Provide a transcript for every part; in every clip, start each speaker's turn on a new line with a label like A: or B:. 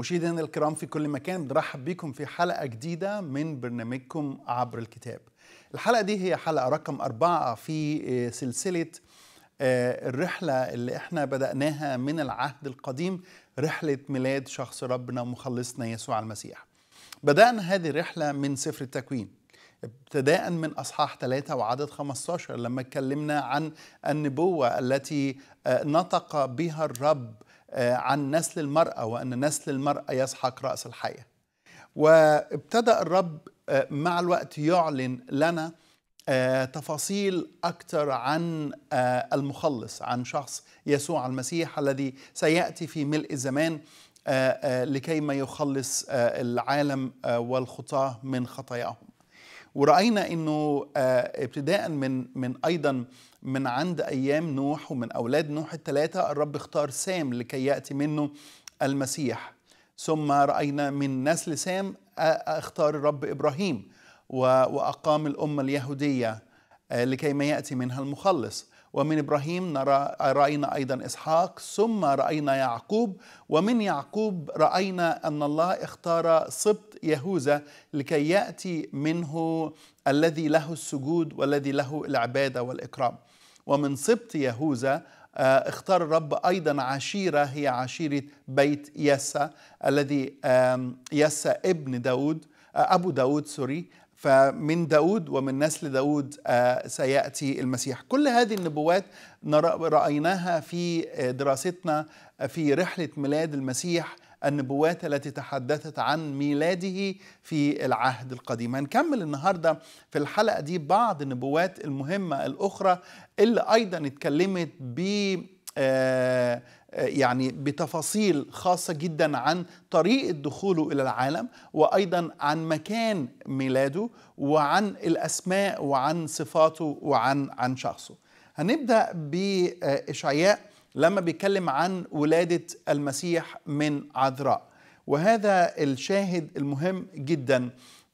A: مشاهدينا الكرام في كل مكان بنرحب بكم في حلقة جديدة من برنامجكم عبر الكتاب الحلقة دي هي حلقة رقم أربعة في آه، سلسلة آه، الرحلة اللي احنا بدأناها من العهد القديم رحلة ميلاد شخص ربنا ومخلصنا يسوع المسيح بدأنا هذه الرحلة من سفر التكوين ابتداء من اصحاح 3 وعدد 15 لما اتكلمنا عن النبوه التي آه، نطق بها الرب آه، عن نسل المرأة وأن نسل المرأة يسحق رأس الحية وابتدأ الرب آه، مع الوقت يعلن لنا آه، تفاصيل أكثر عن المخلص عن شخص يسوع المسيح الذي سيأتي في ملء الزمان لكي ما يخلص العالم والخطاة من خطاياهم ورأينا أنه ابتداء من, من أيضا من عند أيام نوح ومن أولاد نوح الثلاثة الرب اختار سام لكي يأتي منه المسيح ثم رأينا من نسل سام اختار الرب إبراهيم وأقام الأمة اليهودية آه، لكي ما يأتي منها المخلص ومن ابراهيم نرى راينا ايضا اسحاق ثم راينا يعقوب ومن يعقوب راينا ان الله اختار سبط يهوذا لكي ياتي منه الذي له السجود والذي له العباده والاكرام ومن سبط يهوذا آه، اختار الرب ايضا عشيره هي عشيره بيت يسا الذي يسا ابن داود آه، ابو داود سوري فمن داود ومن نسل داود آه، سيأتي المسيح كل هذه النبوات رأيناها في آه، دراستنا آه، في رحلة ميلاد المسيح النبوات التي تحدثت عن ميلاده في العهد القديم هنكمل النهاردة في الحلقة دي بعض النبوات المهمة الأخرى اللي أيضا اتكلمت ب آه، آه، يعني بتفاصيل خاصة جدا عن طريقة دخوله إلى العالم وأيضا عن مكان ميلاده وعن الأسماء وعن صفاته وعن عن شخصه هنبدأ بإشعياء لما بيتكلم عن ولادة المسيح من عذراء وهذا الشاهد المهم جداً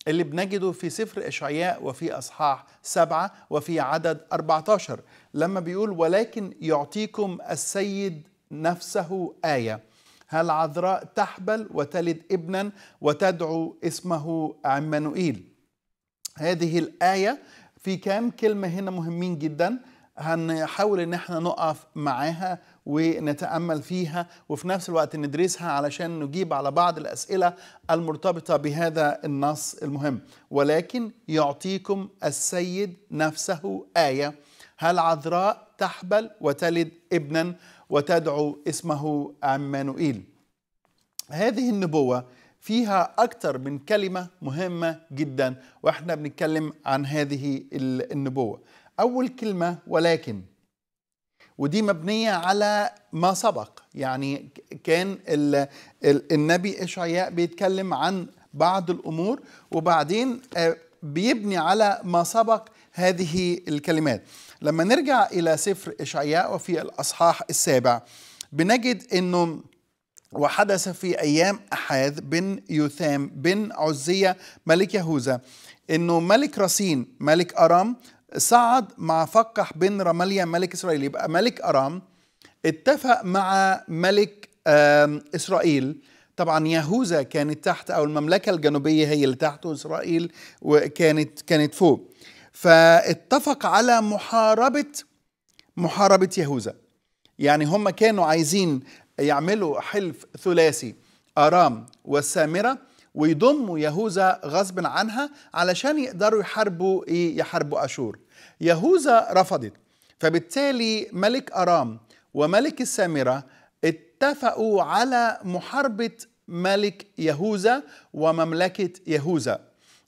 A: اللي بنجده في سفر إشعياء وفي أصحاح سبعة وفي عدد 14 لما بيقول ولكن يعطيكم السيد نفسه آية هل عذراء تحبل وتلد ابنا وتدعو اسمه عمانوئيل هذه الآية في كام كلمة هنا مهمين جدا هنحاول ان احنا نقف معاها ونتامل فيها وفي نفس الوقت ندرسها علشان نجيب على بعض الاسئله المرتبطه بهذا النص المهم ولكن يعطيكم السيد نفسه ايه هل عذراء تحبل وتلد ابنا وتدعو اسمه عمانوئيل هذه النبوه فيها اكثر من كلمة مهمة جدا وإحنا بنتكلم عن هذه النبوة أول كلمة ولكن ودي مبنية على ما سبق يعني كان الـ الـ النبي إشعياء بيتكلم عن بعض الأمور وبعدين آه، بيبني على ما سبق هذه الكلمات لما نرجع إلى سفر إشعياء وفي الأصحاح السابع بنجد أنه وحدث في أيام أحاذ بن يثام بن عزية ملك يهوذا أنه ملك رسين ملك أرام صعد مع فقح بن رماليا ملك إسرائيل يبقى ملك أرام اتفق مع ملك إسرائيل طبعا يهوذا كانت تحت أو المملكة الجنوبية هي اللي تحت وإسرائيل وكانت كانت فوق فاتفق على محاربة محاربة يهوذا يعني هم كانوا عايزين يعملوا حلف ثلاثي أرام والسامرة ويضموا يهوذا غصب عنها علشان يقدروا يحاربوا إيه يحاربوا أشور يهوذا رفضت فبالتالي ملك أرام وملك السامرة اتفقوا على محاربة ملك يهوذا ومملكة يهوذا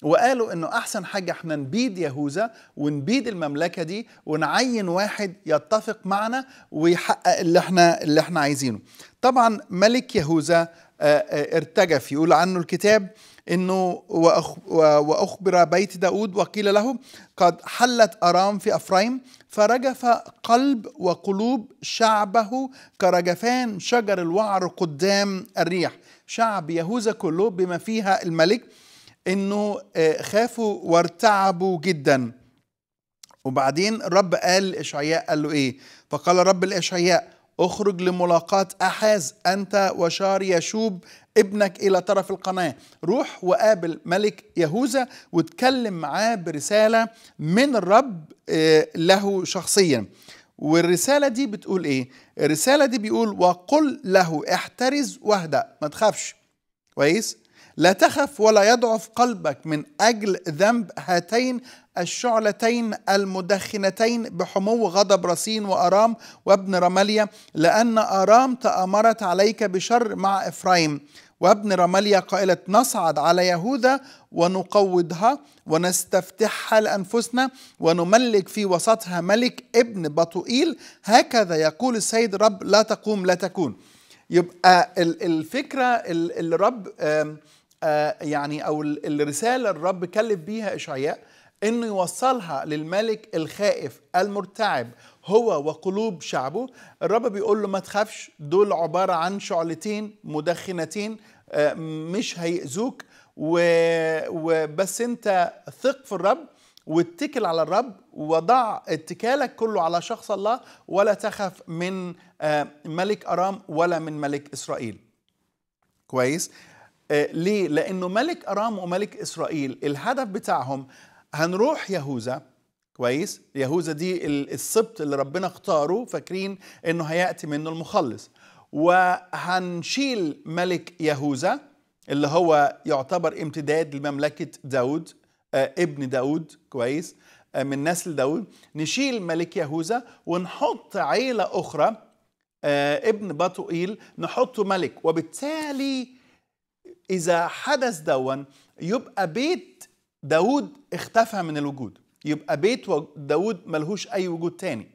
A: وقالوا انه احسن حاجه احنا نبيد يهوذا ونبيد المملكه دي ونعين واحد يتفق معنا ويحقق اللي احنا اللي احنا عايزينه. طبعا ملك يهوذا آه، آه، ارتجف يقول عنه الكتاب انه واخبر بيت داود وقيل له قد حلت ارام في افرايم فرجف قلب وقلوب شعبه كرجفان شجر الوعر قدام الريح شعب يهوذا كله بما فيها الملك انه آه، خافوا وارتعبوا جدا وبعدين الرب قال لاشعياء قال له ايه فقال رب الاشعياء اخرج لملاقاة أحاز أنت وشار يشوب ابنك إلى طرف القناة روح وقابل ملك يهوذا واتكلم معاه برسالة من الرب آه، له شخصيا والرسالة دي بتقول إيه؟ الرسالة دي بيقول وقل له احترز واهدأ ما تخافش كويس؟ لا تخف ولا يضعف قلبك من أجل ذنب هاتين الشعلتين المدخنتين بحمو غضب رصين وأرام وابن رماليا لأن أرام تأمرت عليك بشر مع إفرايم وابن رماليا قائلة نصعد على يهوذا ونقودها ونستفتحها لأنفسنا ونملك في وسطها ملك ابن بطوئيل هكذا يقول السيد رب لا تقوم لا تكون يبقى الفكرة اللي رب آه، يعني أو الرسالة الرب كلف بيها إشعياء انه يوصلها للملك الخائف المرتعب هو وقلوب شعبه الرب بيقول له ما تخافش دول عباره عن شعلتين مدخنتين آه، مش هيأذوك وبس انت ثق في الرب واتكل على الرب وضع اتكالك كله على شخص الله ولا تخف من آه، ملك ارام ولا من ملك اسرائيل كويس آه، ليه لانه ملك ارام وملك اسرائيل الهدف بتاعهم هنروح يهوذا كويس يهوذا دي السبط اللي ربنا اختاره فاكرين انه هياتي منه المخلص وهنشيل ملك يهوذا اللي هو يعتبر امتداد لمملكه داود آه ابن داود كويس آه من نسل داود نشيل ملك يهوذا ونحط عيله اخرى آه ابن بطوئيل نحطه ملك وبالتالي اذا حدث دون يبقى بيت داود اختفى من الوجود يبقى بيت داود ملهوش أي وجود تاني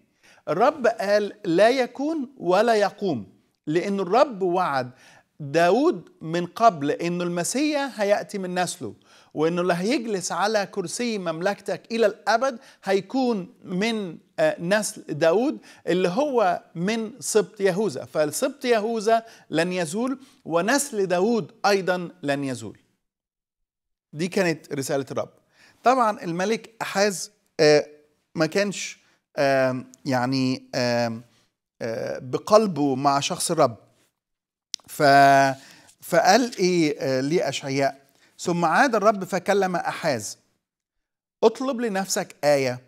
A: الرب قال لا يكون ولا يقوم لأن الرب وعد داود من قبل أن المسيح هيأتي من نسله وأنه اللي هيجلس على كرسي مملكتك إلى الأبد هيكون من آه، نسل داود اللي هو من سبط يهوذا فالسبط يهوذا لن يزول ونسل داود أيضا لن يزول دي كانت رساله الرب طبعا الملك احاز آه، ما كانش يعني آه، بقلبه مع شخص الرب فقال ايه آه، لاشعياء ثم عاد الرب فكلم احاز اطلب لنفسك ايه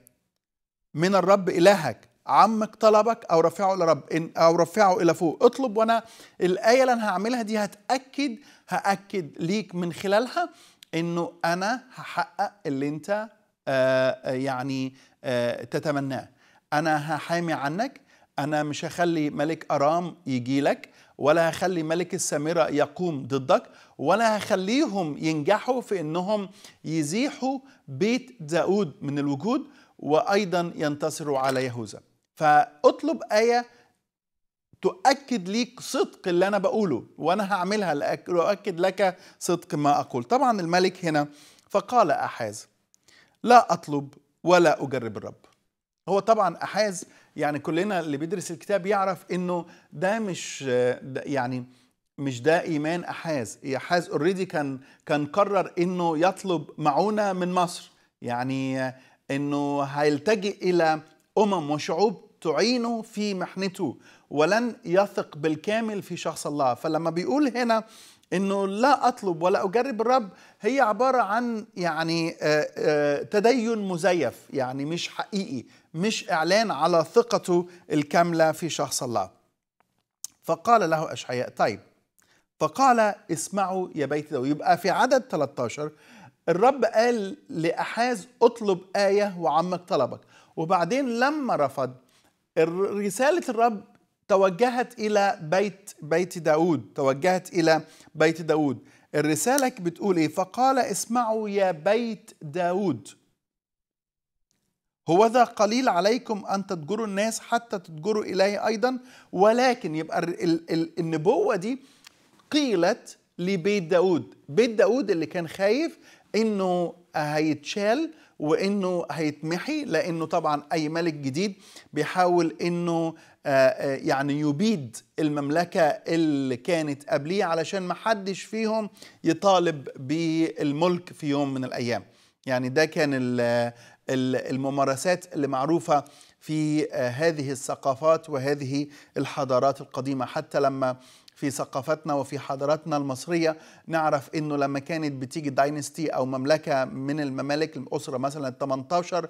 A: من الرب الهك عمك طلبك او رفعه الى رب او رفعه الى فوق اطلب وانا الايه اللي انا هعملها دي هتاكد هاكد ليك من خلالها انه انا هحقق اللي انت آه، آه، يعني آه، تتمناه انا هحامي عنك انا مش هخلي ملك ارام يجي لك ولا هخلي ملك السامره يقوم ضدك ولا هخليهم ينجحوا في انهم يزيحوا بيت داود من الوجود وايضا ينتصروا على يهوذا فاطلب ايه تؤكد ليك صدق اللي أنا بقوله وأنا هعملها لأؤكد لك صدق ما أقول طبعا الملك هنا فقال أحاز لا أطلب ولا أجرب الرب هو طبعا أحاز يعني كلنا اللي بيدرس الكتاب يعرف إنه ده مش ده يعني مش ده ايمان احاز احاز اوريدي كان كان قرر انه يطلب معونه من مصر يعني انه هيلتجئ الى امم وشعوب تعينه في محنته ولن يثق بالكامل في شخص الله فلما بيقول هنا انه لا اطلب ولا اجرب الرب هي عباره عن يعني آه، آه، تدين مزيف يعني مش حقيقي مش اعلان على ثقته الكامله في شخص الله فقال له اشعياء طيب فقال اسمعوا يا بيت داود يبقى في عدد 13 الرب قال لاحاز اطلب ايه وعمك طلبك وبعدين لما رفض رسالة الرب توجهت إلى بيت بيت داود توجهت إلى بيت داود الرسالة بتقول إيه فقال اسمعوا يا بيت داود هو ذا قليل عليكم أن تتجروا الناس حتى تتجروا إليه أيضا ولكن يبقى النبوة دي قيلت لبيت داود بيت داود اللي كان خايف انه هيتشال وانه هيتمحي لانه طبعا اي ملك جديد بيحاول انه آه، آه، يعني يبيد المملكه اللي كانت قبليه علشان ما حدش فيهم يطالب بالملك في يوم من الايام يعني ده كان الممارسات اللي معروفه في آه، هذه الثقافات وهذه الحضارات القديمه حتى لما في ثقافتنا وفي حضارتنا المصريه نعرف انه لما كانت بتيجي داينستي او مملكه من الممالك الاسره مثلا 18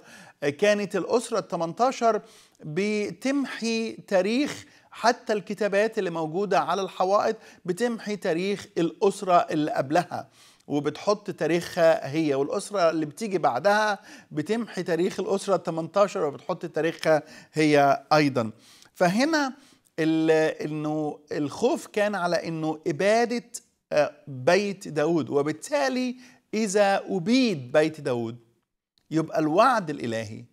A: كانت الاسره ال 18 بتمحي تاريخ حتى الكتابات اللي موجوده على الحوائط بتمحي تاريخ الاسره اللي قبلها وبتحط تاريخها هي والأسرة اللي بتيجي بعدها بتمحي تاريخ الأسرة 18 وبتحط تاريخها هي أيضا فهنا انه الخوف كان على انه اباده آه، بيت داود وبالتالي اذا ابيد بيت داود يبقى الوعد الالهي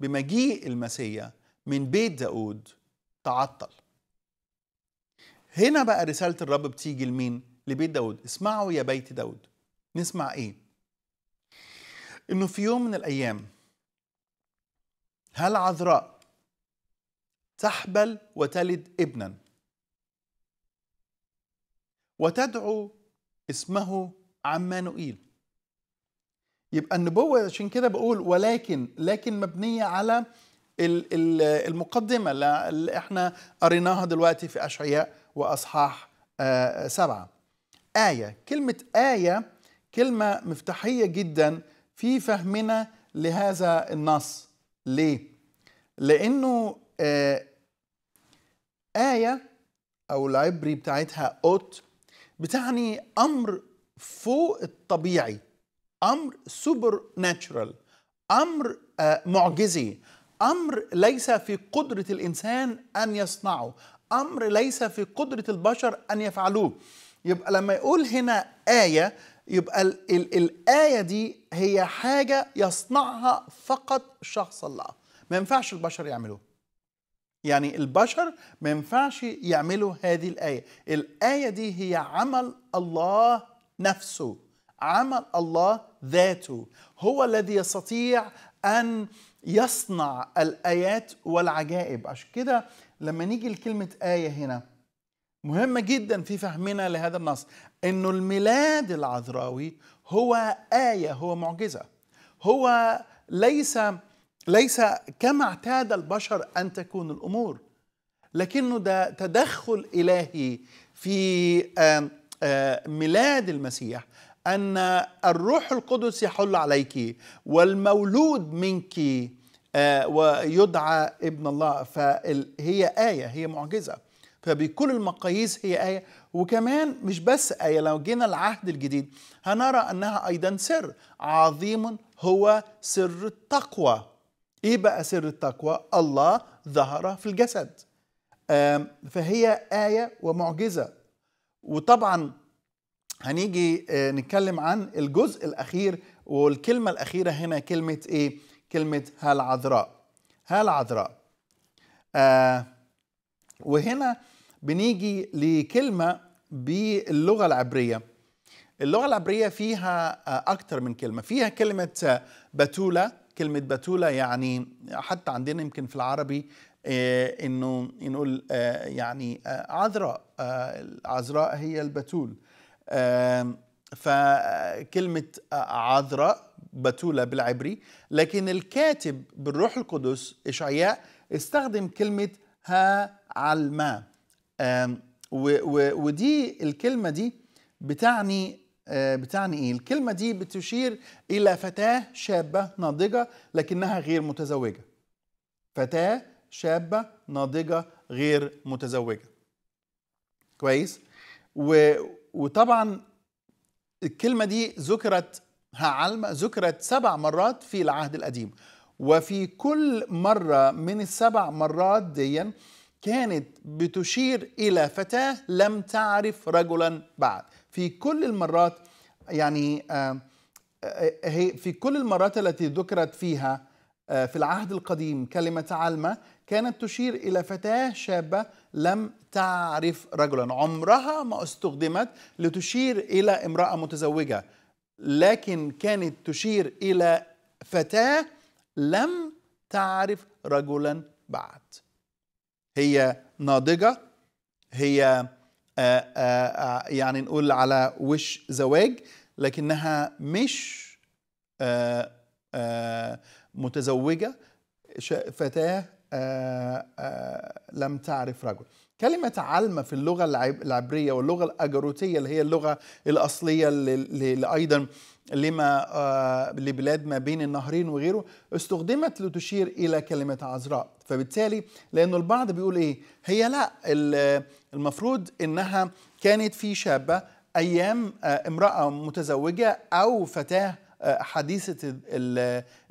A: بمجيء المسيح من بيت داود تعطل هنا بقى رساله الرب بتيجي لمين لبيت داود اسمعوا يا بيت داود نسمع ايه انه في يوم من الايام هل عذراء تحبل وتلد ابنا وتدعو اسمه عمانوئيل يبقى النبوة عشان كده بقول ولكن لكن مبنية على المقدمة اللي احنا قريناها دلوقتي في أشعياء وأصحاح آه، سبعة آية كلمة آية كلمة مفتاحية جدا في فهمنا لهذا النص ليه؟ لأنه آه، آية أو العبري بتاعتها أوت بتعني أمر فوق الطبيعي أمر سوبر ناتشرال أمر آه، معجزي أمر ليس في قدرة الإنسان أن يصنعه أمر ليس في قدرة البشر أن يفعلوه يبقى لما يقول هنا آية يبقى الـ الـ الآية دي هي حاجة يصنعها فقط شخص الله ما ينفعش البشر يعملوه يعني البشر ما ينفعش يعملوا هذه الآية الآية دي هي عمل الله نفسه عمل الله ذاته هو الذي يستطيع أن يصنع الآيات والعجائب عشان كده لما نيجي لكلمة آية هنا مهمة جدا في فهمنا لهذا النص أنه الميلاد العذراوي هو آية هو معجزة هو ليس ليس كما اعتاد البشر ان تكون الامور لكنه ده تدخل الهي في ميلاد المسيح ان الروح القدس يحل عليك والمولود منك ويدعى ابن الله فهي ايه هي معجزه فبكل المقاييس هي آية وكمان مش بس آية لو جينا العهد الجديد هنرى أنها أيضا سر عظيم هو سر التقوى إيه بقى سر التقوى؟ الله ظهر في الجسد فهي آية ومعجزة وطبعا هنيجي آه، نتكلم عن الجزء الأخير والكلمة الأخيرة هنا كلمة إيه؟ كلمة هالعذراء هالعذراء آه وهنا بنيجي لكلمة باللغة العبرية اللغة العبرية فيها آه، أكتر من كلمة فيها كلمة آه، بتولة كلمة بتولة يعني حتى عندنا يمكن في العربي آه، انه نقول آه، يعني آه، عذراء العذراء هي البتول فكلمة عذراء بتولة بالعبري لكن الكاتب بالروح القدس إشعياء استخدم كلمة ها علما ودي الكلمة دي بتعني آه، بتعني ايه الكلمه دي بتشير الى فتاه شابه ناضجه لكنها غير متزوجه فتاه شابه ناضجه غير متزوجه كويس و... وطبعا الكلمه دي ذكرت هعلم ذكرت سبع مرات في العهد القديم وفي كل مره من السبع مرات دي كانت بتشير الى فتاه لم تعرف رجلا بعد في كل المرات يعني آه، هي في كل المرات التي ذكرت فيها آه، في العهد القديم كلمة علمة كانت تشير إلى فتاة شابة لم تعرف رجلا عمرها ما استخدمت لتشير إلى امرأة متزوجة لكن كانت تشير إلى فتاة لم تعرف رجلا بعد هي ناضجة هي آه، آه، آه، يعني نقول على وش زواج لكنها مش متزوجة فتاة لم تعرف رجل كلمة علمة في اللغة العبرية واللغة الأجروتية اللي هي اللغة الأصلية اللي أيضا لما آه، لبلاد ما بين النهرين وغيره استخدمت لتشير الى كلمه عذراء فبالتالي لان البعض بيقول ايه هي لا المفروض انها كانت في شابه ايام آه، امراه متزوجه او فتاه آه، حديثة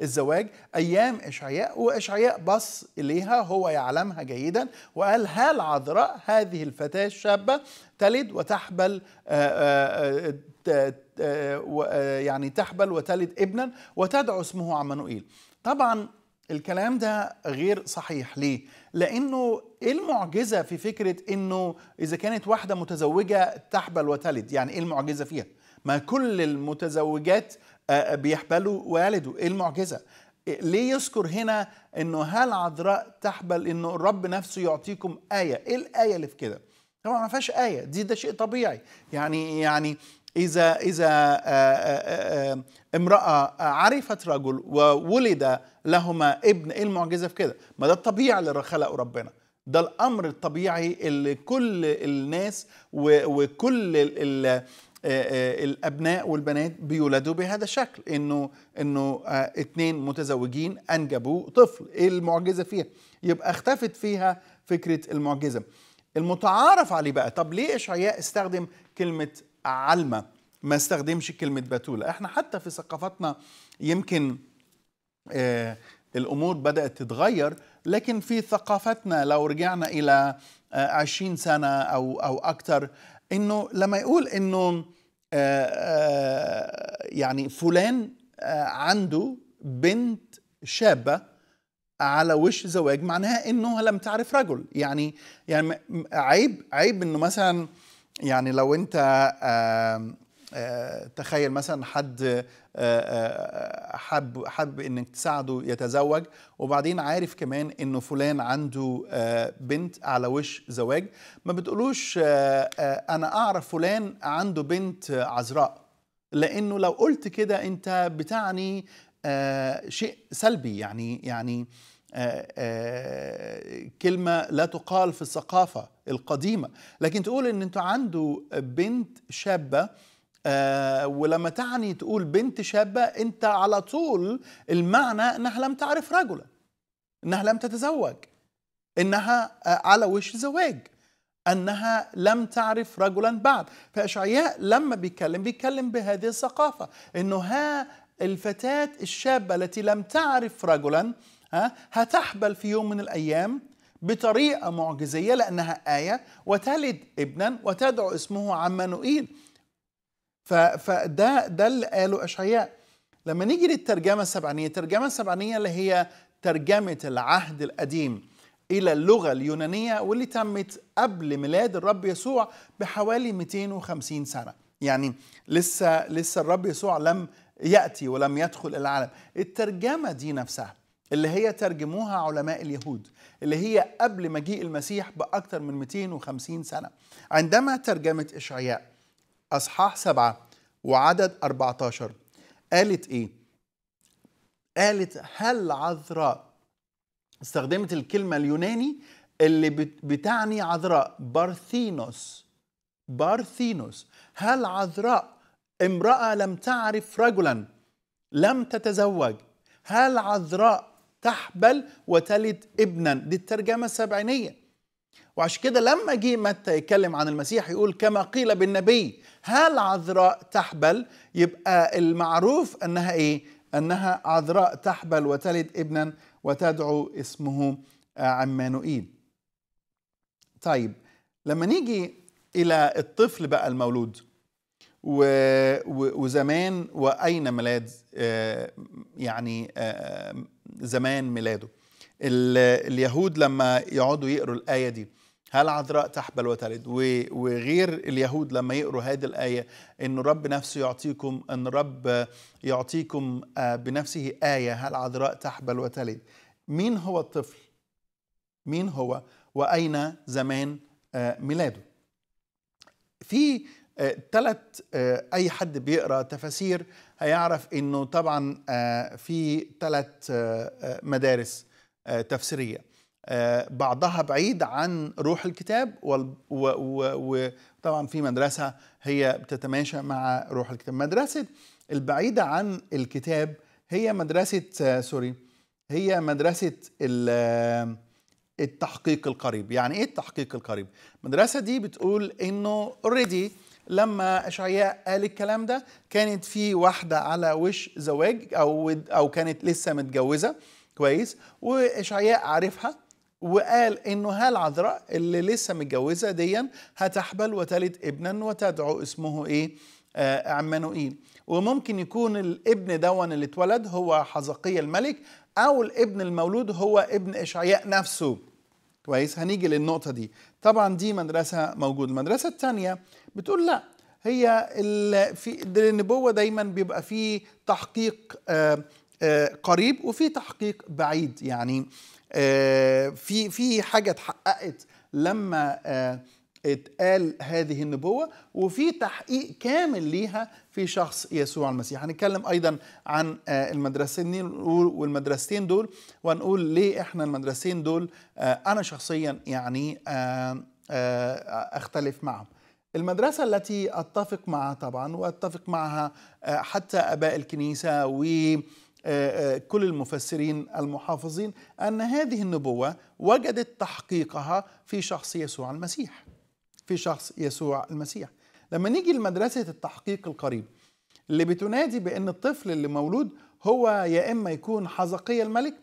A: الزواج أيام إشعياء وإشعياء بص إليها هو يعلمها جيدا وقال هل عذراء هذه الفتاة الشابة تلد وتحبل يعني تحبل وتلد ابنا وتدعو اسمه عمانوئيل طبعا الكلام ده غير صحيح ليه؟ لانه ايه المعجزه في فكره انه اذا كانت واحده متزوجه تحبل وتلد، يعني ايه المعجزه فيها؟ ما كل المتزوجات آه، بيحبلوا ويلدوا، ايه المعجزه؟ ليه يذكر هنا انه هل عذراء تحبل انه الرب نفسه يعطيكم ايه؟ ايه الايه اللي في كده؟ طبعا ما فيهاش ايه، دي ده شيء طبيعي، يعني يعني إذا إذا آه، آه، آه، امرأة عرفت رجل وولد لهما ابن إيه المعجزة في كده؟ ما ده الطبيعي اللي خلقه ربنا ده الأمر الطبيعي اللي كل الناس وكل الـ الابناء والبنات بيولدوا بهذا الشكل انه انه اثنين متزوجين انجبوا طفل ايه المعجزه فيها يبقى اختفت فيها فكره المعجزه المتعارف عليه بقى طب ليه اشعياء استخدم كلمه علمة ما استخدمش كلمة بتولة احنا حتى في ثقافتنا يمكن آه الأمور بدأت تتغير لكن في ثقافتنا لو رجعنا إلى آه عشرين سنة أو, أو أكتر إنه لما يقول إنه آه, آه، يعني فلان آه، عنده بنت شابة على وش زواج معناها إنه لم تعرف رجل يعني يعني عيب عيب إنه مثلا يعني لو انت آه، تخيل مثلا حد آه، آه، حب حب انك تساعده يتزوج وبعدين عارف كمان انه فلان عنده بنت على وش زواج ما بتقولوش انا اعرف فلان عنده بنت عذراء لانه لو قلت كده انت بتعني شيء سلبي يعني يعني آه، آه، كلمة لا تقال في الثقافة القديمة لكن تقول ان انت عنده بنت شابة آه، ولما تعني تقول بنت شابة انت على طول المعنى انها لم تعرف رجلا انها لم تتزوج انها على وش زواج انها لم تعرف رجلا بعد فاشعياء لما بيتكلم بيتكلم بهذه الثقافه انه ها الفتاه الشابه التي لم تعرف رجلا هتحبل في يوم من الأيام بطريقة معجزية لأنها آية وتلد ابنا وتدعو اسمه عمانوئيل فده ده اللي قاله أشعياء لما نيجي للترجمة السبعانية الترجمة السبعانية اللي هي ترجمة العهد القديم إلى اللغة اليونانية واللي تمت قبل ميلاد الرب يسوع بحوالي 250 سنة يعني لسه لسه الرب يسوع لم يأتي ولم يدخل العالم الترجمة دي نفسها اللي هي ترجموها علماء اليهود اللي هي قبل مجيء المسيح بأكثر من 250 سنة عندما ترجمت إشعياء أصحاح سبعة وعدد 14 قالت إيه؟ قالت هل عذراء استخدمت الكلمة اليوناني اللي بتعني عذراء بارثينوس بارثينوس هل عذراء امرأة لم تعرف رجلا لم تتزوج هل عذراء تحبل وتلد ابنا دي الترجمة السبعينية وعشان كده لما جه متى يتكلم عن المسيح يقول كما قيل بالنبي هل عذراء تحبل يبقى المعروف انها ايه انها عذراء تحبل وتلد ابنا وتدعو اسمه آه، عمانوئيل طيب لما نيجي الى الطفل بقى المولود وزمان واين ملاد آه، يعني آه، زمان ميلاده اليهود لما يقعدوا يقروا الآية دي هل عذراء تحبل وتلد وغير اليهود لما يقروا هذه الآية أن الرب نفسه يعطيكم أن الرب يعطيكم آه، بنفسه آية هل عذراء تحبل وتلد مين هو الطفل مين هو وأين زمان آه، ميلاده في ثلاث آه، أي حد بيقرأ تفاسير هيعرف انه طبعا آه، في ثلاث آه، آه، مدارس تفسيريه بعضها بعيد عن روح الكتاب وطبعا في مدرسه هي بتتماشى مع روح الكتاب مدرسه البعيده عن الكتاب هي مدرسه سوري هي مدرسه التحقيق القريب يعني ايه التحقيق القريب المدرسه دي بتقول انه اوريدي لما اشعياء قال الكلام ده كانت في واحده على وش زواج او او كانت لسه متجوزه كويس واشعياء عارفها وقال انه هالعذراء اللي لسه متجوزه ديا هتحبل وتلد ابنا وتدعو اسمه ايه آه عمانوئيل وممكن يكون الابن دون اللي اتولد هو حزقية الملك او الابن المولود هو ابن اشعياء نفسه كويس هنيجي للنقطه دي طبعا دي مدرسه موجوده المدرسه الثانيه بتقول لا هي في النبوه دايما بيبقى في تحقيق آه، آه، قريب وفي تحقيق بعيد يعني آه، في في حاجه اتحققت لما اتقال هذه النبوة وفي تحقيق كامل ليها في شخص يسوع المسيح هنتكلم أيضا عن المدرستين والمدرستين دول وهنقول ليه احنا المدرستين دول أنا شخصيا يعني أختلف معهم المدرسة التي أتفق معها طبعا وأتفق معها آه، حتى أباء الكنيسة و آه، آه، كل المفسرين المحافظين أن هذه النبوة وجدت تحقيقها في شخص يسوع المسيح في شخص يسوع المسيح لما نيجي لمدرسة التحقيق القريب اللي بتنادي بأن الطفل اللي مولود هو يا إما يكون حزقية الملك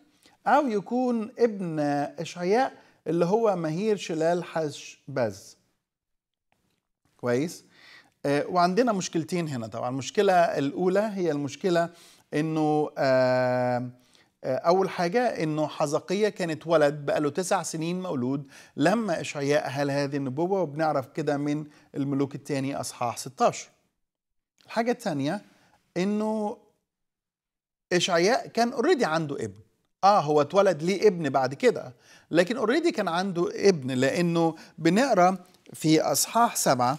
A: أو يكون ابن إشعياء اللي هو مهير شلال حش باز كويس آه، وعندنا مشكلتين هنا طبعا المشكله الاولى هي المشكله انه آه، آه، اول حاجه انه حزقيه كانت ولد بقى له تسع سنين مولود لما اشعياء هل هذه النبوه وبنعرف كده من الملوك الثاني اصحاح 16 الحاجه الثانيه انه اشعياء كان اوريدي عنده ابن اه هو اتولد ليه ابن بعد كده لكن اوريدي كان عنده ابن لانه بنقرا في أصحاح سبعة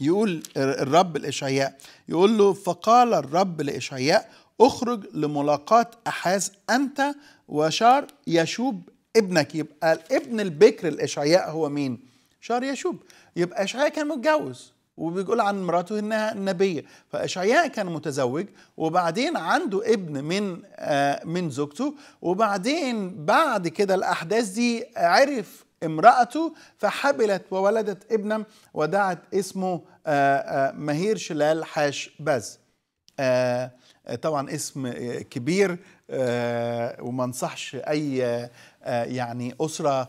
A: يقول الرب لإشعياء يقول له فقال الرب لإشعياء اخرج لملاقاة أحاز أنت وشار يشوب ابنك يبقى الابن البكر الاشعياء هو مين؟ شار يشوب يبقى إشعياء كان متجوز وبيقول عن مراته انها نبيه فاشعياء كان متزوج وبعدين عنده ابن من آه، من زوجته وبعدين بعد كده الاحداث دي عرف امرأته فحبلت وولدت ابنا ودعت اسمه آه، آه، مهير شلال حاش بز آه، طبعا اسم كبير وما انصحش اي يعني اسره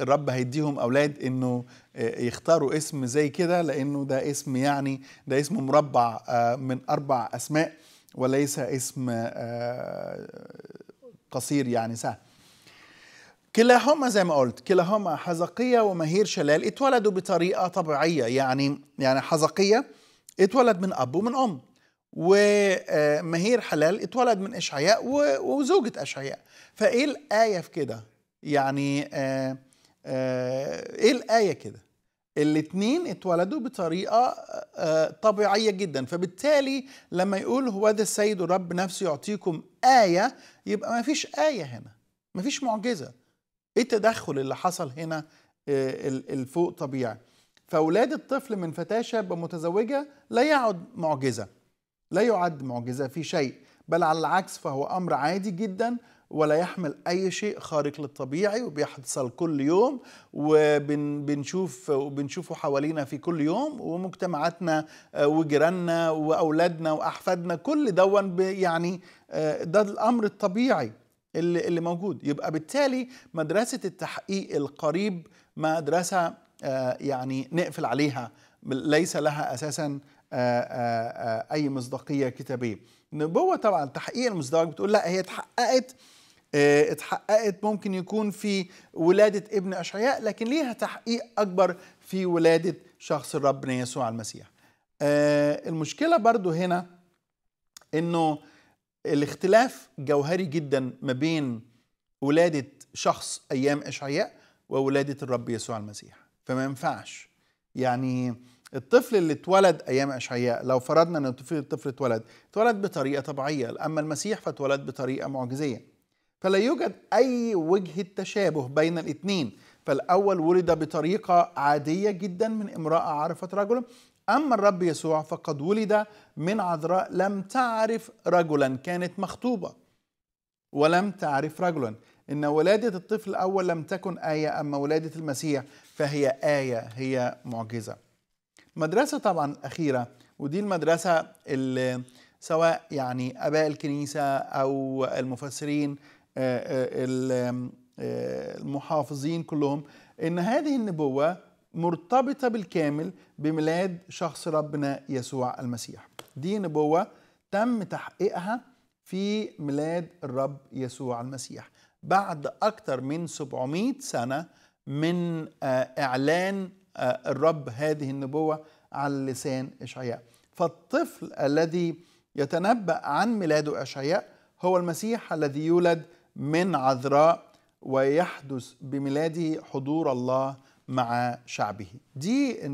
A: الرب هيديهم اولاد انه يختاروا اسم زي كده لانه ده اسم يعني ده اسم مربع من اربع اسماء وليس اسم قصير يعني سهل كلاهما زي ما قلت كلاهما حزقية ومهير شلال اتولدوا بطريقة طبيعية يعني يعني حزقية اتولد من أب ومن أم ومهير حلال اتولد من إشعياء وزوجة إشعياء فإيه الآية في كده يعني آه، آه، إيه الآية كده الاثنين اتولدوا بطريقة آه، طبيعية جدا فبالتالي لما يقول هو ذا السيد الرب نفسه يعطيكم آية يبقى ما فيش آية هنا ما فيش معجزة ايه التدخل اللي حصل هنا آه، الفوق طبيعي فاولاد الطفل من فتاه شابه متزوجه لا يعد معجزه لا يعد معجزه في شيء بل على العكس فهو امر عادي جدا ولا يحمل اي شيء خارق للطبيعي وبيحصل كل يوم وبنشوف وبنشوفه حوالينا في كل يوم ومجتمعاتنا آه، وجيراننا واولادنا واحفادنا كل دون يعني آه، ده الامر الطبيعي اللي اللي موجود يبقى بالتالي مدرسه التحقيق القريب مدرسه آه، يعني نقفل عليها ليس لها اساسا آه، آه، اي مصداقيه كتابيه النبوه طبعا التحقيق المزدوج بتقول لا هي اتحققت اتحققت ممكن يكون في ولادة ابن أشعياء لكن ليها تحقيق أكبر في ولادة شخص الرب يسوع المسيح المشكلة برضو هنا أنه الاختلاف جوهري جدا ما بين ولاده شخص ايام اشعياء وولاده الرب يسوع المسيح فما ينفعش يعني الطفل اللي اتولد ايام اشعياء لو فرضنا ان الطفل اتولد اتولد بطريقه طبيعيه اما المسيح فاتولد بطريقه معجزيه فلا يوجد اي وجه تشابه بين الاثنين فالاول ولد بطريقه عاديه جدا من امراه عرفت رجلا أما الرب يسوع فقد ولد من عذراء لم تعرف رجلا كانت مخطوبة ولم تعرف رجلا إن ولادة الطفل الأول لم تكن آية أما ولادة المسيح فهي آية هي معجزة مدرسة طبعا أخيرة ودي المدرسة اللي سواء يعني أباء الكنيسة أو المفسرين آه، آه، آه، المحافظين كلهم إن هذه النبوة مرتبطة بالكامل بميلاد شخص ربنا يسوع المسيح دي نبوة تم تحقيقها في ميلاد الرب يسوع المسيح بعد أكثر من 700 سنة من آه، إعلان آه، الرب هذه النبوة على لسان إشعياء فالطفل الذي يتنبأ عن ميلاده إشعياء هو المسيح الذي يولد من عذراء ويحدث بميلاده حضور الله مع شعبه دي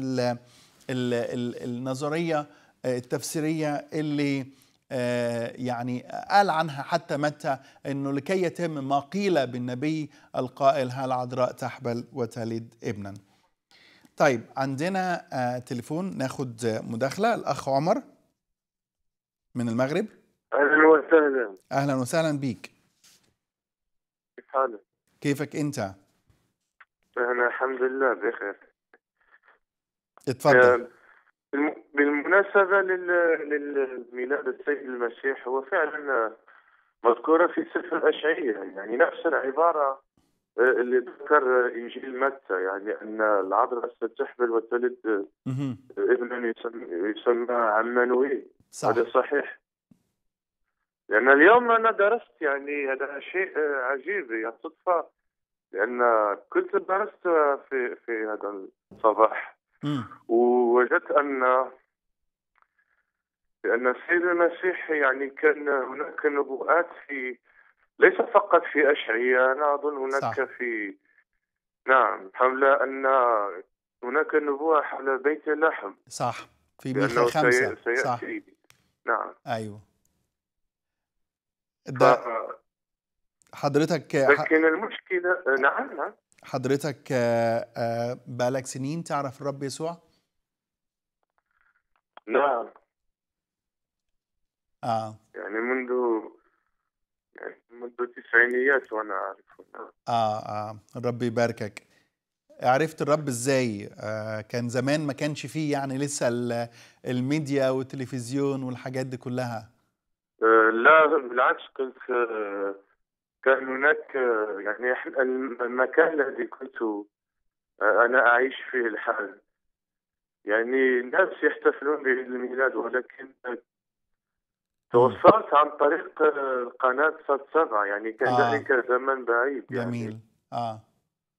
A: النظرية آه، التفسيرية اللي آه، يعني قال عنها حتى متى أنه لكي يتم ما قيل بالنبي القائل ها العذراء تحبل وتلد ابنا طيب عندنا آه، تليفون ناخد مداخلة الأخ عمر من المغرب
B: أهلا وسهلا
A: أهلا وسهلا بيك كيف حالك؟ كيفك أنت؟
B: أنا الحمد لله بخير اتفضل آه، بالمناسبة للميلاد السيد المسيح هو فعلا مذكورة في سفر الأشعية يعني نفس العبارة آه، اللي ذكر إنجيل متى يعني أن العذراء ستحمل وتلد آه، ابنا يسمى عمانويل صح. هذا صحيح لأن يعني اليوم أنا درست يعني هذا شيء عجيب يعني صدفة لأن كنت درست في في هذا الصباح ووجدت أن لأن السيد المسيح يعني كان هناك نبوءات في ليس فقط في اشعياء أنا أظن هناك صح. في نعم حول أن هناك نبوءة حول بيت لحم
A: صح في ميخا خمسة سي... سيأتي
B: صح. نعم
A: أيوه ده... ف... حضرتك لكن
B: المشكله آه، نعم نعم
A: حضرتك آه، آه، بقالك سنين تعرف الرب يسوع؟ نعم اه
B: يعني منذ يعني منذ التسعينيات وانا اعرفه
A: نعم. اه اه الرب يباركك عرفت الرب ازاي آه كان زمان ما كانش فيه يعني لسه الميديا والتلفزيون والحاجات دي كلها
B: آه لا بالعكس كنت آه كان هناك آه، يعني المكان الذي كنت آه، أنا أعيش فيه الحال يعني الناس يحتفلون بعيد الميلاد ولكن آه، توصلت عن طريق قناة صد سبعة يعني كان آه. ذلك زمن بعيد يعني جميل آه.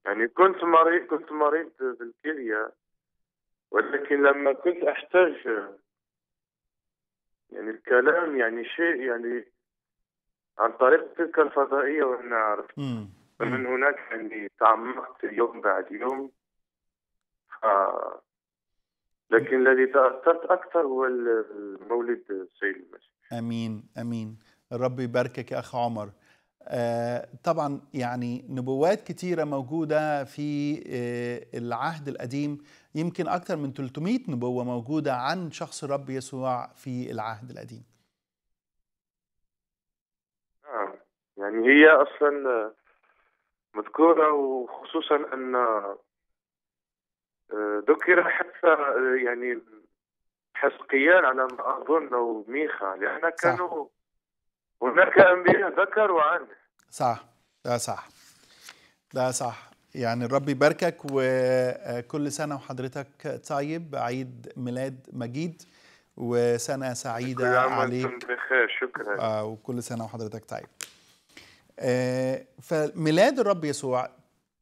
B: يعني كنت مريض كنت مريض بالكلية ولكن لما كنت أحتاج يعني الكلام يعني شيء يعني عن طريق تلك الفضائية والنار فمن هناك يعني تعمقت يوم بعد يوم ف... لكن الذي تأثرت أكثر هو المولد السيد المسيح
A: أمين أمين الرب يباركك يا أخ عمر آه، طبعا يعني نبوات كتيرة موجودة في آه، العهد القديم يمكن أكثر من 300 نبوة موجودة عن شخص الرب يسوع في العهد القديم
B: يعني هي اصلا مذكوره وخصوصا ان آه، ذكر حتى آه، يعني حسقيان على ما اظن او ميخا لان كانوا هناك انبياء ذكروا عنه
A: صح ده صح ده صح يعني الرب يباركك وكل سنه وحضرتك طيب عيد ميلاد مجيد وسنه سعيده كل عليك شكرا آه، وكل سنه وحضرتك طيب فميلاد الرب يسوع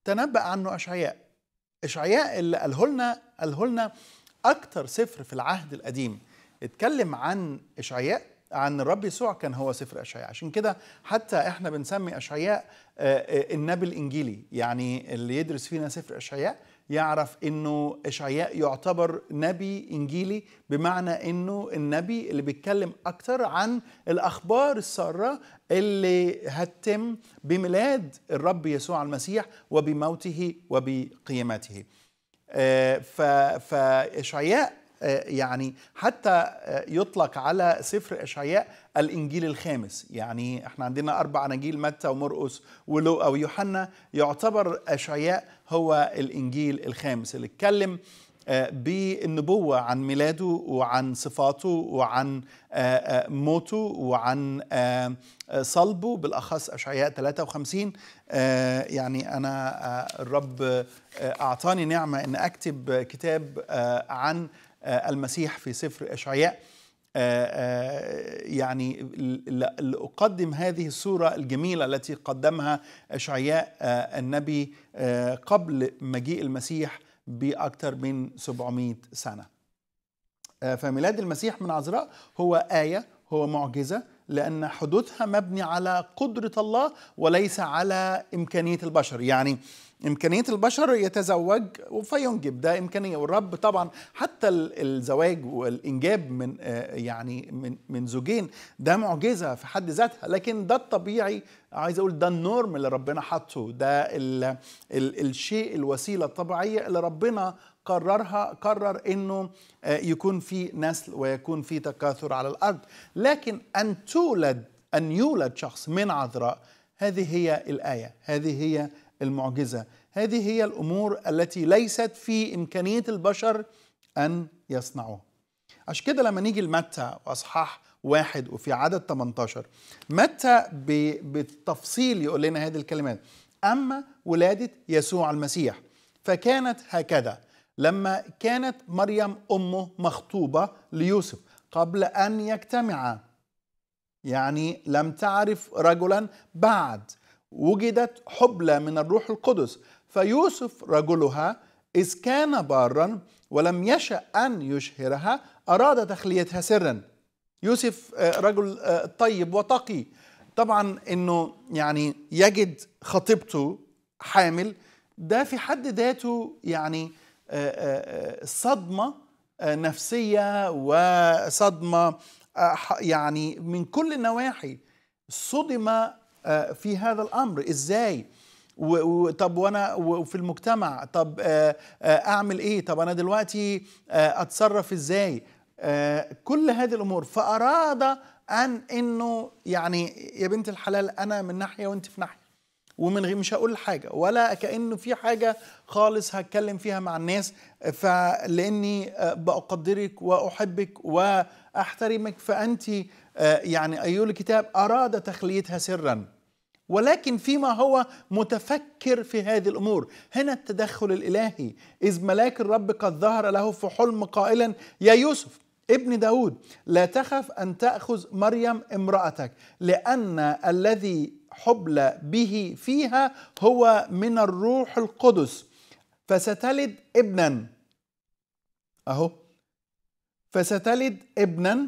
A: تنبأ عنه أشعياء إشعياء اللي قاله لنا قاله لنا أكتر سفر في العهد القديم اتكلم عن إشعياء عن الرب يسوع كان هو سفر أشعياء عشان كده حتى احنا بنسمي أشعياء آه، آه، النبي الإنجيلي يعني اللي يدرس فينا سفر أشعياء يعرف انه اشعياء يعتبر نبي انجيلي بمعنى انه النبي اللي بيتكلم اكتر عن الاخبار الساره اللي هتتم بميلاد الرب يسوع المسيح وبموته وبقيامته آه، فاشعياء آه، يعني حتى آه، يطلق على سفر اشعياء الانجيل الخامس يعني احنا عندنا اربع اناجيل متى ومرقس او ويوحنا يعتبر اشعياء هو الانجيل الخامس اللي اتكلم آه، بالنبوة عن ميلاده وعن صفاته وعن موته وعن صلبه بالأخص أشعياء 53 يعني أنا الرب أعطاني نعمة أن أكتب كتاب عن آه، المسيح في سفر إشعياء آه، آه، يعني لأقدم هذه الصورة الجميلة التي قدمها إشعياء النبي قبل مجيء المسيح بأكثر من 700 سنة فميلاد المسيح من عذراء هو آية هو معجزة لأن حدوثها مبني على قدرة الله وليس على إمكانية البشر يعني آه إمكانية البشر يتزوج فينجب ده إمكانية والرب طبعا حتى الزواج والإنجاب من آه، يعني من من زوجين ده معجزة في حد ذاتها لكن ده الطبيعي عايز أقول ده النورم اللي ربنا حاطه ده الـ الـ الشيء الوسيلة الطبيعية اللي ربنا قررها قرر انه آه، يكون في نسل ويكون في تكاثر على الارض لكن ان تولد ان يولد شخص من عذراء هذه هي الايه هذه هي المعجزه هذه هي الامور التي ليست في امكانيه البشر ان يصنعوها عشان كده لما نيجي لمتى واصحاح واحد وفي عدد 18 متى بالتفصيل يقول لنا هذه الكلمات اما ولاده يسوع المسيح فكانت هكذا لما كانت مريم امه مخطوبه ليوسف قبل ان يجتمعا يعني لم تعرف رجلا بعد وجدت حبلى من الروح القدس فيوسف رجلها إذ كان بارا ولم يشأ أن يشهرها أراد تخليتها سرا يوسف آه، رجل آه، طيب وتقي طبعا أنه يعني يجد خطيبته حامل ده في حد ذاته يعني آه، صدمة نفسية وصدمة يعني من كل النواحي صدم آه، في هذا الامر ازاي طب وانا وفي المجتمع طب آه، آه، اعمل ايه طب انا دلوقتي اتصرف ازاي كل هذه الامور فاراد ان انه يعني يا بنت الحلال انا من ناحيه وانت في ناحيه ومن غير مش هقول حاجه ولا كانه في حاجه خالص هتكلم فيها مع الناس فلاني بقدرك واحبك واحترمك فانت آه، يعني أيول الكتاب أراد تخليتها سرا ولكن فيما هو متفكر في هذه الامور هنا التدخل الالهي اذ ملاك الرب قد ظهر له في حلم قائلا يا يوسف ابن داود لا تخف ان تاخذ مريم امراتك لان الذي حبل به فيها هو من الروح القدس فستلد ابنا اهو فستلد ابنا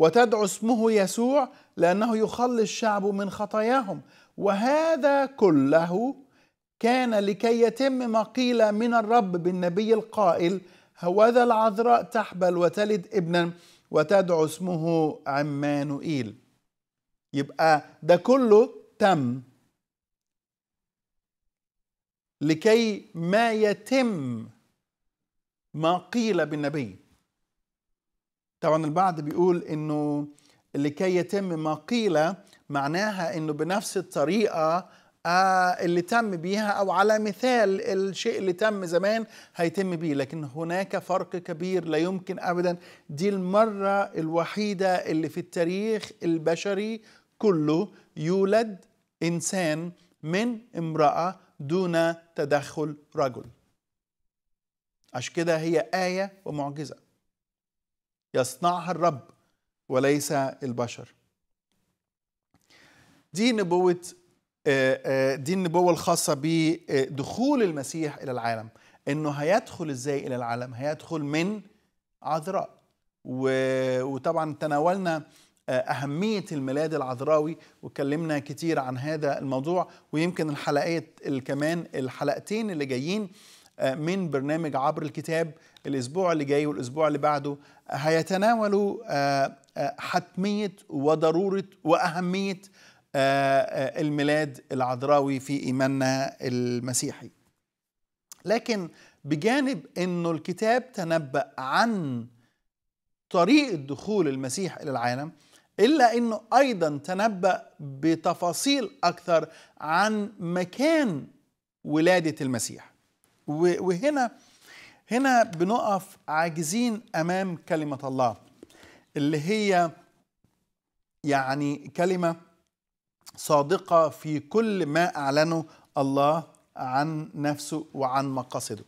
A: وتدعو اسمه يسوع لأنه يخلص شعبه من خطاياهم وهذا كله كان لكي يتم ما قيل من الرب بالنبي القائل هوذا العذراء تحبل وتلد ابنا وتدعو اسمه عمانوئيل يبقى ده كله تم لكي ما يتم ما قيل بالنبي طبعا البعض بيقول انه لكي يتم ما قيل معناها انه بنفس الطريقه آه اللي تم بيها او على مثال الشيء اللي تم زمان هيتم بيه لكن هناك فرق كبير لا يمكن ابدا دي المره الوحيده اللي في التاريخ البشري كله يولد انسان من امراه دون تدخل رجل عشان كده هي ايه ومعجزه يصنعها الرب وليس البشر دي نبوة آه، آه، دي النبوة الخاصة بدخول المسيح إلى العالم إنه هيدخل إزاي إلى العالم هيدخل من عذراء وطبعا تناولنا آه، أهمية الميلاد العذراوي واتكلمنا كتير عن هذا الموضوع ويمكن الحلقات كمان الحلقتين اللي جايين من برنامج عبر الكتاب الاسبوع اللي جاي والاسبوع اللي بعده هيتناولوا آه، آه، حتميه وضروره واهميه آه، الميلاد العذراوي في ايماننا المسيحي لكن بجانب انه الكتاب تنبأ عن طريقه دخول المسيح الى العالم الا انه ايضا تنبأ بتفاصيل اكثر عن مكان ولاده المسيح وهنا هنا بنقف عاجزين امام كلمه الله اللي هي يعني كلمه صادقه في كل ما اعلنه الله عن نفسه وعن مقاصده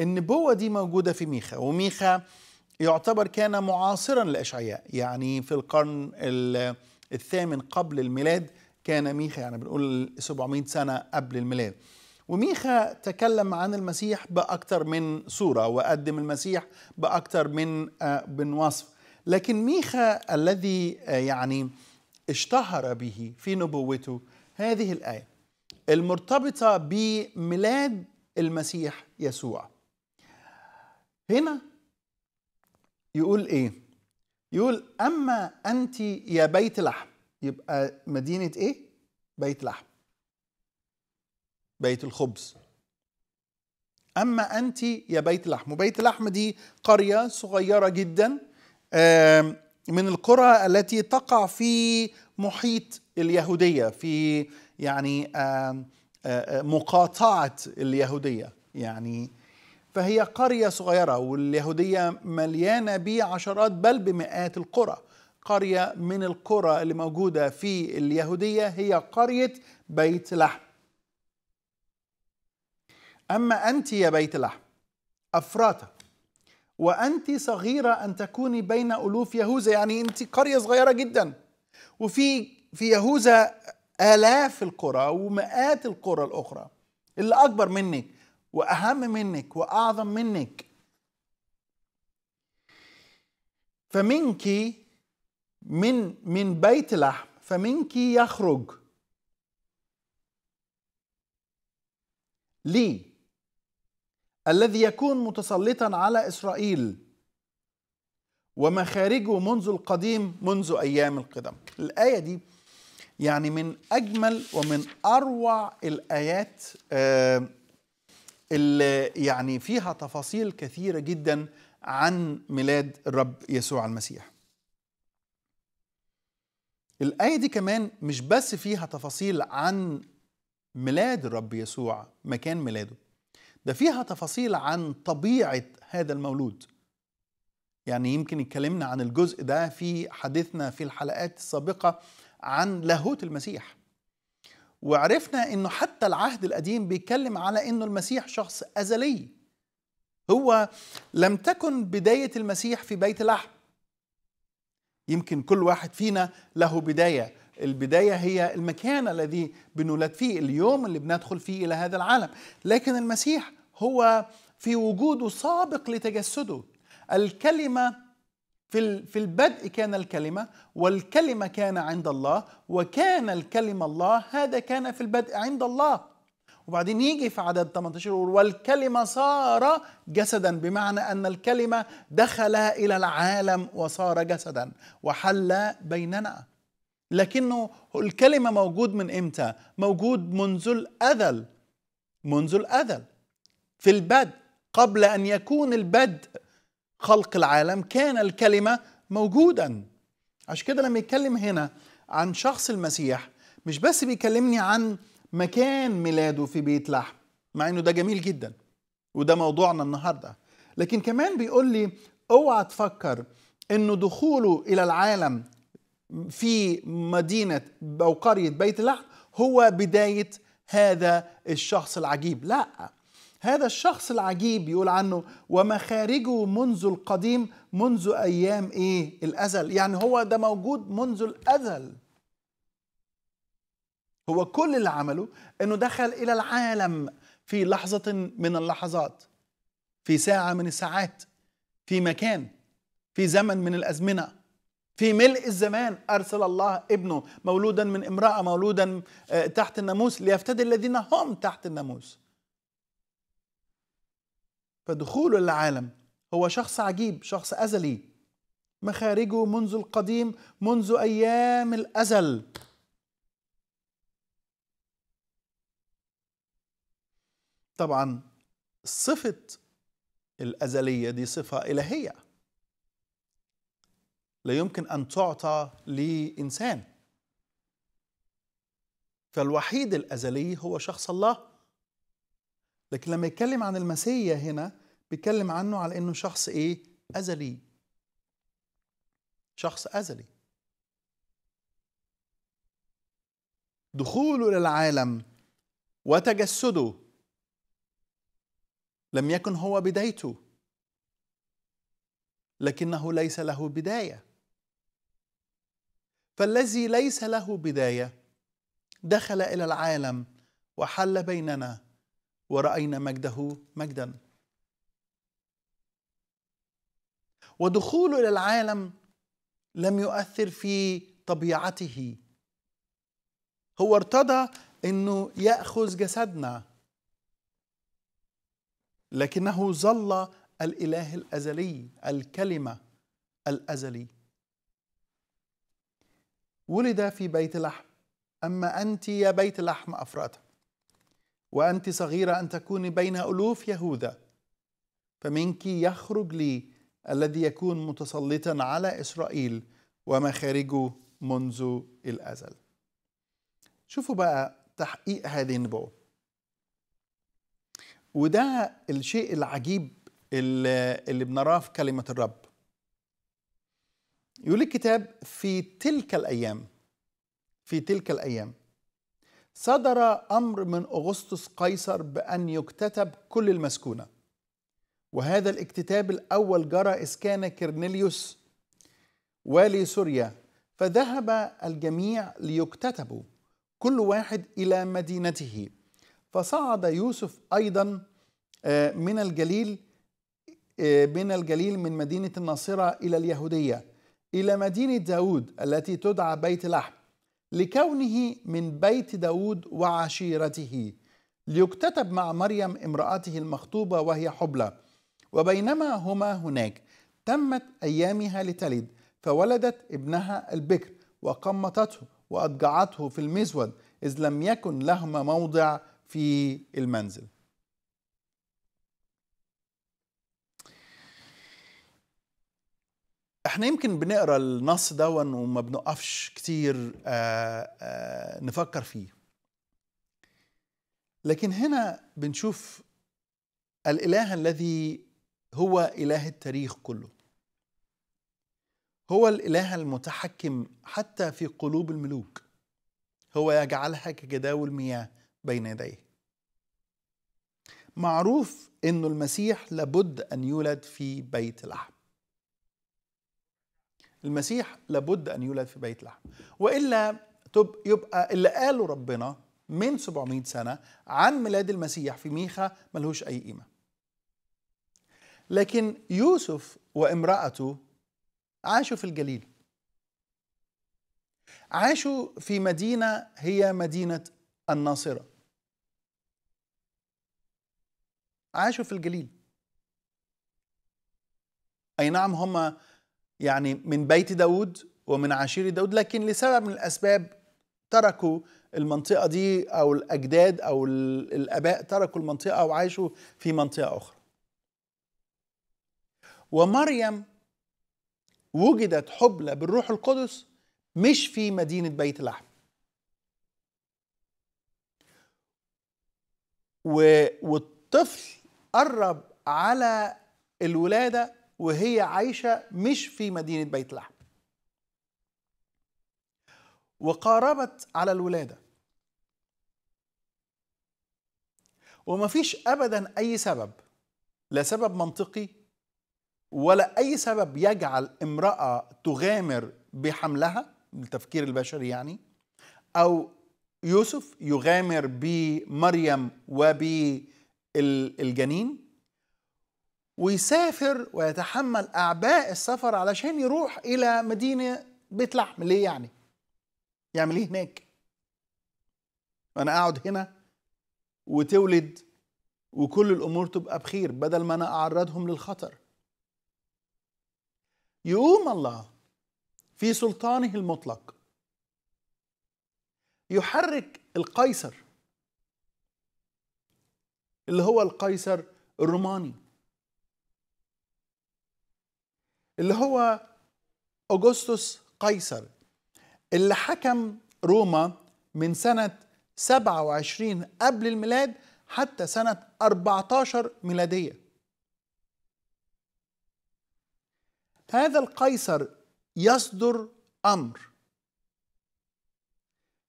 A: النبوه دي موجوده في ميخا وميخا يعتبر كان معاصرا لاشعياء يعني في القرن الثامن قبل الميلاد كان ميخا يعني بنقول 700 سنه قبل الميلاد وميخا تكلم عن المسيح بأكثر من صورة وقدم المسيح بأكثر من آه، من وصف لكن ميخا الذي آه، يعني اشتهر به في نبوته هذه الآية المرتبطة بميلاد المسيح يسوع هنا يقول ايه يقول اما انت يا بيت لحم يبقى مدينه ايه بيت لحم بيت الخبز أما أنت يا بيت لحم وبيت لحم دي قرية صغيرة جدا من القرى التي تقع في محيط اليهودية في يعني مقاطعة اليهودية يعني فهي قرية صغيرة واليهودية مليانة بعشرات بل بمئات القرى قرية من القرى اللي موجودة في اليهودية هي قرية بيت لحم أما أنت يا بيت لحم أفراتة وأنت صغيرة أن تكوني بين ألوف يهوذا يعني أنت قرية صغيرة جدا وفي في يهوذا آلاف القرى ومئات القرى الأخرى اللي أكبر منك وأهم منك وأعظم منك فمنك من من بيت لحم فمنك يخرج لي الذي يكون متسلطا على اسرائيل ومخارجه منذ القديم منذ ايام القدم الايه دي يعني من اجمل ومن اروع الايات آه، اللي يعني فيها تفاصيل كثيره جدا عن ميلاد الرب يسوع المسيح الآية دي كمان مش بس فيها تفاصيل عن ميلاد الرب يسوع مكان ميلاده ده فيها تفاصيل عن طبيعة هذا المولود يعني يمكن اتكلمنا عن الجزء ده في حديثنا في الحلقات السابقة عن لاهوت المسيح وعرفنا انه حتى العهد القديم بيتكلم على انه المسيح شخص ازلي هو لم تكن بداية المسيح في بيت لحم يمكن كل واحد فينا له بداية البداية هي المكان الذي بنولد فيه اليوم اللي بندخل فيه إلى هذا العالم لكن المسيح هو في وجوده سابق لتجسده الكلمة في في البدء كان الكلمة والكلمة كان عند الله وكان الكلمة الله هذا كان في البدء عند الله وبعدين يجي في عدد 18 يقول والكلمة صار جسدا بمعنى أن الكلمة دخل إلى العالم وصار جسدا وحل بيننا لكنه الكلمة موجود من إمتى؟ موجود منذ الأذل منذ الأذل في البدء قبل أن يكون البدء خلق العالم كان الكلمة موجودا عشان كده لما يتكلم هنا عن شخص المسيح مش بس بيكلمني عن مكان ميلاده في بيت لحم مع انه ده جميل جدا وده موضوعنا النهارده لكن كمان بيقول لي اوعى تفكر انه دخوله الى العالم في مدينة أو قرية بيت لحم هو بداية هذا الشخص العجيب لا هذا الشخص العجيب يقول عنه ومخارجه منذ القديم منذ أيام إيه الأزل يعني هو ده موجود منذ الأزل هو كل اللي عمله أنه دخل إلى العالم في لحظة من اللحظات في ساعة من الساعات في مكان في زمن من الأزمنة في ملء الزمان أرسل الله ابنه مولودا من امرأة مولودا آه، تحت الناموس ليفتدي الذين هم تحت الناموس فدخوله للعالم هو شخص عجيب شخص أزلي مخارجه منذ القديم منذ أيام الأزل طبعا صفة الأزلية دي صفة إلهية لا يمكن ان تعطى لانسان فالوحيد الازلي هو شخص الله لكن لما يتكلم عن المسيا هنا بيتكلم عنه على انه شخص ايه ازلي شخص ازلي دخوله للعالم وتجسده لم يكن هو بدايته لكنه ليس له بدايه فالذي ليس له بدايه دخل الى العالم وحل بيننا وراينا مجده مجدا ودخوله الى العالم لم يؤثر في طبيعته هو ارتضى انه ياخذ جسدنا لكنه ظل الاله الازلي الكلمه الازلي ولد في بيت لحم أما أنت يا بيت لحم أفرأت وأنت صغيرة أن تكوني بين ألوف يهوذا فمنك يخرج لي الذي يكون متسلطا على إسرائيل ومخارجه منذ الأزل شوفوا بقى تحقيق هذه النبوة وده الشيء العجيب اللي بنراه في كلمة الرب يقول الكتاب في تلك الأيام في تلك الأيام صدر أمر من أغسطس قيصر بأن يكتتب كل المسكونة وهذا الاكتتاب الأول جرى إسكان كرنيليوس والي سوريا فذهب الجميع ليكتتبوا كل واحد إلى مدينته فصعد يوسف أيضا آه، من الجليل آه، من الجليل من مدينة الناصرة إلى اليهودية إلى مدينة داود التي تدعى بيت لحم لكونه من بيت داود وعشيرته ليكتتب مع مريم امرأته المخطوبة وهي حبلى وبينما هما هناك تمت أيامها لتلد فولدت ابنها البكر وقمطته وأضجعته في المزود إذ لم يكن لهما موضع في المنزل احنا يمكن بنقرا النص ده وما بنقفش كتير آآ آه، آآ آه، نفكر فيه لكن هنا بنشوف الاله الذي هو اله التاريخ كله هو الاله المتحكم حتى في قلوب الملوك هو يجعلها كجداول مياه بين يديه معروف انه المسيح لابد ان يولد في بيت لحم المسيح لابد أن يولد في بيت لحم وإلا يبقى اللي قاله ربنا من 700 سنة عن ميلاد المسيح في ميخا ملهوش أي قيمة لكن يوسف وامرأته عاشوا في الجليل عاشوا في مدينة هي مدينة الناصرة عاشوا في الجليل أي نعم هم يعني من بيت داود ومن عشير داود لكن لسبب من الأسباب تركوا المنطقة دي أو الأجداد أو الآباء تركوا المنطقة وعاشوا في منطقة أخرى ومريم وجدت حبلى بالروح القدس مش في مدينة بيت لحم والطفل قرب على الولادة وهي عايشة مش في مدينة بيت لحم وقاربت على الولادة ومفيش أبدا أي سبب لا سبب منطقي ولا أي سبب يجعل امرأة تغامر بحملها بالتفكير البشري يعني أو يوسف يغامر بمريم وبالجنين ويسافر ويتحمل أعباء السفر علشان يروح إلى مدينة بيت لحم ليه يعني؟ يعمل إيه هناك؟ أنا أقعد هنا وتولد وكل الأمور تبقى بخير بدل ما أنا أعرضهم للخطر يقوم الله في سلطانه المطلق يحرك القيصر اللي هو القيصر الروماني اللي هو أغسطس قيصر اللي حكم روما من سنة 27 قبل الميلاد حتى سنة 14 ميلادية هذا القيصر يصدر أمر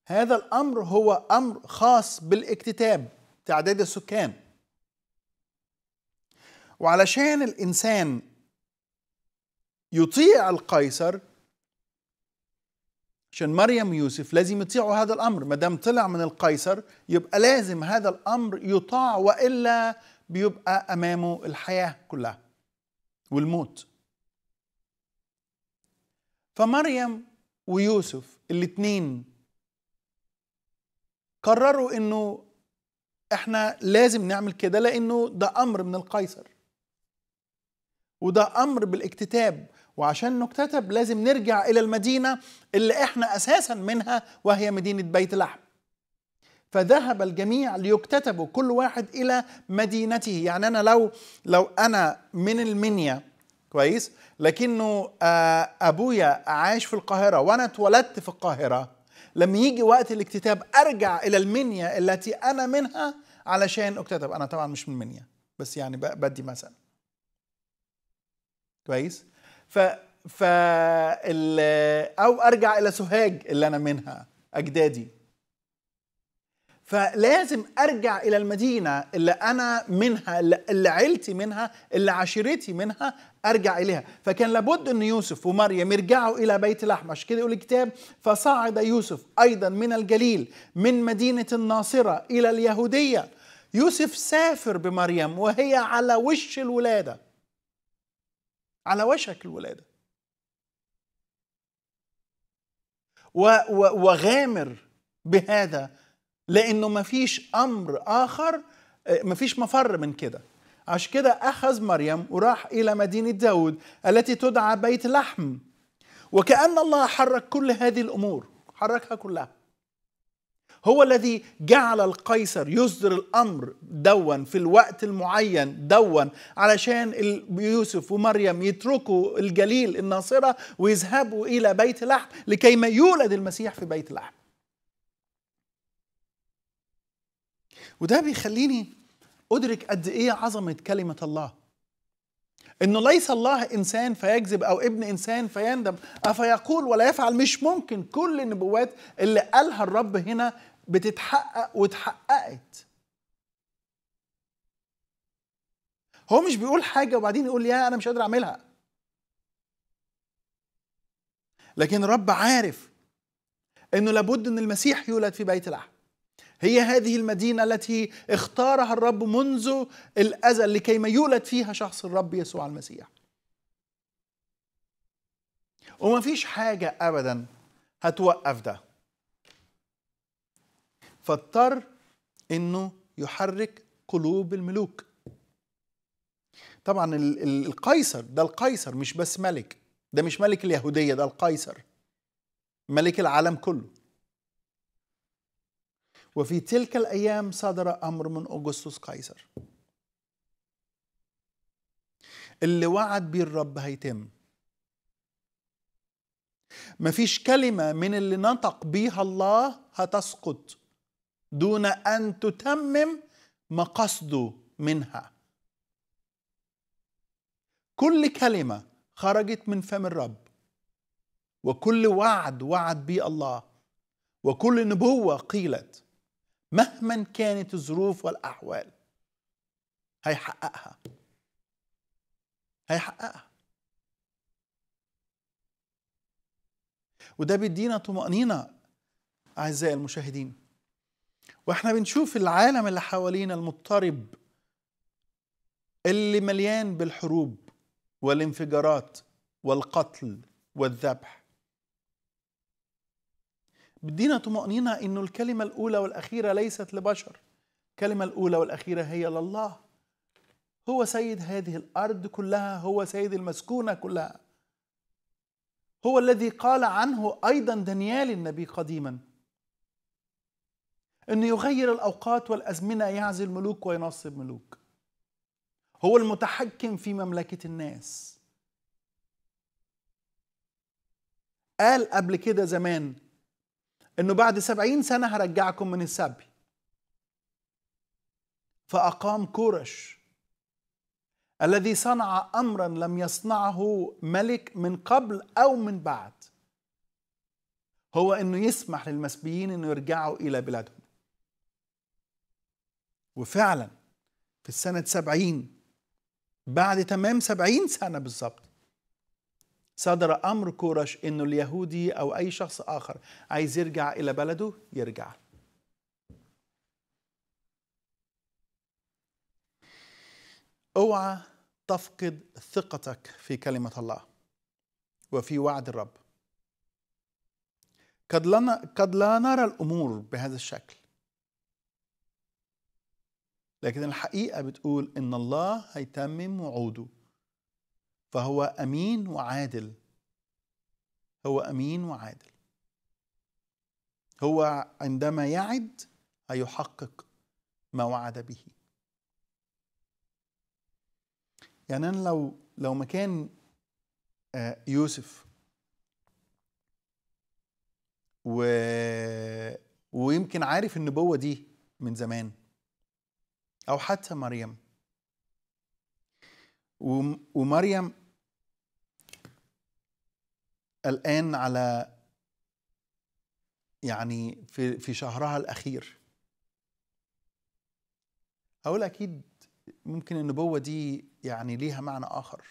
A: هذا الأمر هو أمر خاص بالاكتتاب تعداد السكان وعلشان الإنسان يطيع القيصر عشان مريم يوسف لازم يطيعوا هذا الامر ما دام طلع من القيصر يبقى لازم هذا الامر يطاع والا بيبقى امامه الحياه كلها والموت فمريم ويوسف الاثنين قرروا انه احنا لازم نعمل كده لانه ده امر من القيصر وده امر بالاكتتاب وعشان نكتتب لازم نرجع الى المدينه اللي احنا اساسا منها وهي مدينه بيت لحم فذهب الجميع ليكتتبوا كل واحد الى مدينته يعني انا لو لو انا من المنيا كويس لكنه آه، ابويا عاش في القاهره وانا اتولدت في القاهره لما يجي وقت الاكتتاب ارجع الى المنيا التي انا منها علشان اكتتب انا طبعا مش من المنيا بس يعني بدي مثلا كويس ف ف او ارجع الى سوهاج اللي انا منها اجدادي فلازم ارجع الى المدينه اللي انا منها اللي عيلتي منها اللي عشيرتي منها ارجع اليها فكان لابد ان يوسف ومريم يرجعوا الى بيت لحم عشان كده يقول الكتاب فصعد يوسف ايضا من الجليل من مدينه الناصره الى اليهوديه يوسف سافر بمريم وهي على وش الولاده على وشك الولاده وغامر بهذا لانه مفيش امر اخر مفيش مفر من كده عشان كده اخذ مريم وراح الى مدينه داود التي تدعى بيت لحم وكان الله حرك كل هذه الامور حركها كلها هو الذي جعل القيصر يصدر الأمر دون في الوقت المعين دون علشان يوسف ومريم يتركوا الجليل الناصرة ويذهبوا إلى بيت لحم لكي ما يولد المسيح في بيت لحم وده بيخليني أدرك قد إيه عظمة كلمة الله انه ليس الله انسان فيكذب او ابن انسان فيندم افيقول ولا يفعل مش ممكن كل النبوات اللي قالها الرب هنا بتتحقق واتحققت هو مش بيقول حاجه وبعدين يقول لي يا انا مش قادر اعملها لكن الرب عارف انه لابد ان المسيح يولد في بيت لحم هي هذه المدينة التي اختارها الرب منذ الأزل لكي ما يولد فيها شخص الرب يسوع المسيح وما فيش حاجة أبدا هتوقف ده فاضطر انه يحرك قلوب الملوك طبعا القيصر ده القيصر مش بس ملك ده مش ملك اليهودية ده القيصر ملك العالم كله وفي تلك الأيام صدر أمر من أغسطس قيصر اللي وعد بيه الرب هيتم مفيش كلمة من اللي نطق بيها الله هتسقط دون أن تتمم مقصده منها كل كلمة خرجت من فم الرب وكل وعد وعد به الله وكل نبوة قيلت مهما كانت الظروف والأحوال هيحققها هيحققها وده بيدينا طمأنينة أعزائي المشاهدين واحنا بنشوف العالم اللي حوالينا المضطرب اللي مليان بالحروب والانفجارات والقتل والذبح بدينا طمأنينة إنه الكلمة الأولى والأخيرة ليست لبشر الكلمة الأولى والأخيرة هي لله هو سيد هذه الأرض كلها هو سيد المسكونة كلها هو الذي قال عنه أيضا دانيال النبي قديما أنه يغير الأوقات والأزمنة يعزل ملوك وينصب ملوك هو المتحكم في مملكة الناس قال قبل كده زمان أنه بعد سبعين سنة هرجعكم من السبي فأقام كورش الذي صنع امرا لم يصنعه ملك من قبل او من بعد هو انه يسمح للمسبيين انه يرجعوا الى بلادهم وفعلا في السنة سبعين بعد تمام سبعين سنة بالظبط صدر أمر كورش إنه اليهودي أو أي شخص آخر عايز يرجع إلى بلده يرجع اوعى تفقد ثقتك في كلمة الله وفي وعد الرب قد لا قد لا نرى الأمور بهذا الشكل لكن الحقيقة بتقول إن الله هيتمم وعوده فهو أمين وعادل هو أمين وعادل هو عندما يعد هيحقق ما وعد به يعني أنا لو لو مكان آه، يوسف و ويمكن عارف النبوة دي من زمان أو حتى مريم ومريم الآن على يعني في في شهرها الأخير هقول أكيد ممكن النبوة دي يعني ليها معنى آخر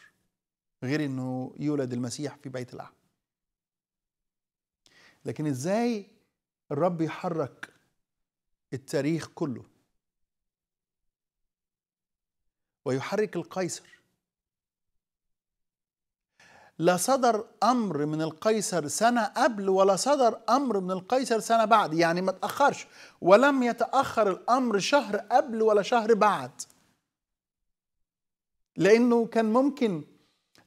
A: غير إنه يولد المسيح في بيت لحم لكن إزاي الرب يحرك التاريخ كله ويحرك القيصر لا صدر امر من القيصر سنه قبل ولا صدر امر من القيصر سنه بعد يعني ما تاخرش ولم يتاخر الامر شهر قبل ولا شهر بعد لانه كان ممكن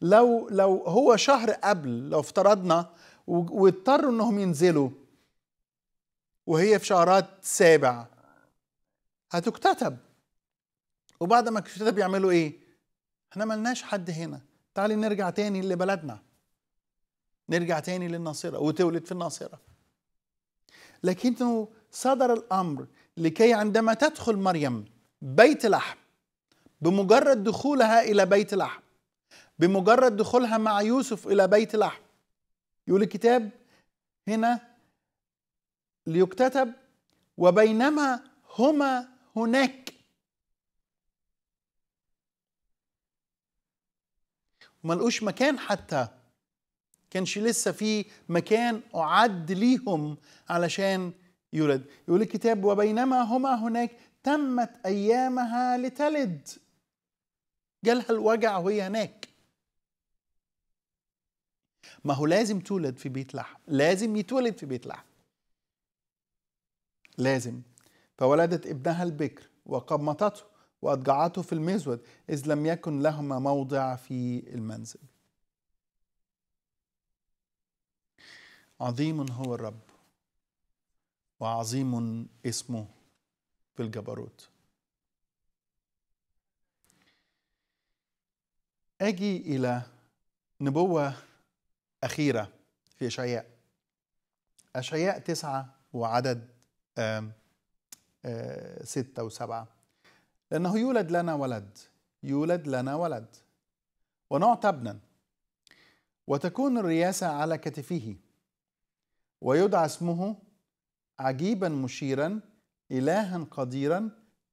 A: لو لو هو شهر قبل لو افترضنا واضطروا انهم ينزلوا وهي في شهرات سابع هتكتتب وبعد ما الكشوفات بيعملوا ايه احنا ملناش حد هنا تعالي نرجع تاني لبلدنا نرجع تاني للناصره وتولد في الناصره لكنه صدر الامر لكي عندما تدخل مريم بيت لحم بمجرد دخولها الى بيت لحم بمجرد دخولها مع يوسف الى بيت لحم يقول الكتاب هنا ليكتتب وبينما هما هناك لقوش مكان حتى كانش لسه في مكان أعد ليهم علشان يولد يقول الكتاب وبينما هما هناك تمت أيامها لتلد جالها الوجع وهي هناك ما هو لازم تولد في بيت لحم لازم يتولد في بيت لحم لازم فولدت ابنها البكر وقمطته وأضجعته في المزود إذ لم يكن لهما موضع في المنزل عظيم هو الرب وعظيم اسمه في الجبروت أجي إلى نبوة أخيرة في أشعياء أشعياء تسعة وعدد آآ آآ آه، ستة وسبعة لأنه يولد لنا ولد يولد لنا ولد ونعطى ابنا وتكون الرياسة على كتفه ويدعى اسمه عجيبا مشيرا إلها قديرا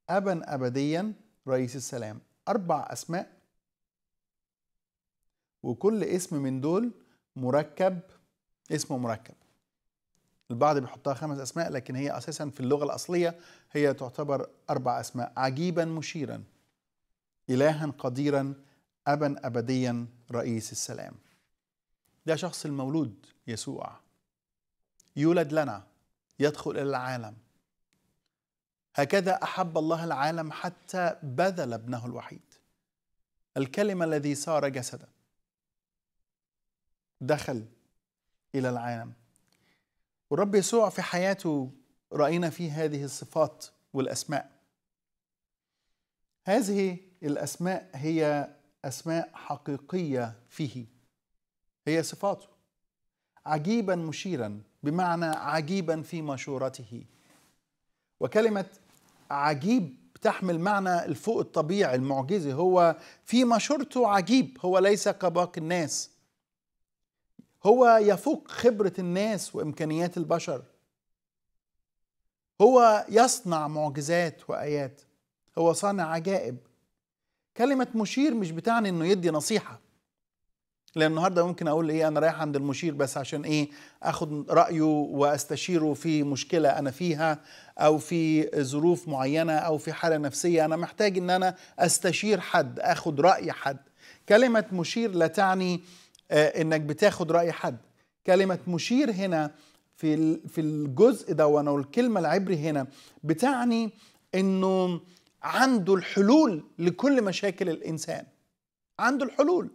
A: أبا أبديا رئيس السلام أربع أسماء وكل اسم من دول مركب اسمه مركب البعض بيحطها خمس أسماء لكن هي أساسا في اللغة الأصلية هي تعتبر أربع أسماء عجيبا مشيرا إلها قديرا أبا أبديا رئيس السلام ده شخص المولود يسوع يولد لنا يدخل إلى العالم هكذا أحب الله العالم حتى بذل ابنه الوحيد الكلمة الذي صار جسدا دخل إلى العالم والرب يسوع في حياته راينا فيه هذه الصفات والاسماء هذه الاسماء هي اسماء حقيقيه فيه هي صفاته عجيبا مشيرا بمعنى عجيبا في مشورته وكلمه عجيب تحمل معنى الفوق الطبيعي المعجزي هو في مشورته عجيب هو ليس كباقي الناس هو يفوق خبرة الناس وإمكانيات البشر هو يصنع معجزات وآيات هو صانع عجائب كلمة مشير مش بتعني إنه يدي نصيحة لأن النهاردة ممكن أقول إيه أنا رايح عند المشير بس عشان إيه أخد رأيه وأستشيره في مشكلة أنا فيها أو في ظروف معينة أو في حالة نفسية أنا محتاج إن أنا أستشير حد أخد رأي حد كلمة مشير لا تعني آه، انك بتاخد راي حد كلمه مشير هنا في في الجزء ده وانا الكلمه العبري هنا بتعني انه عنده الحلول لكل مشاكل الانسان عنده الحلول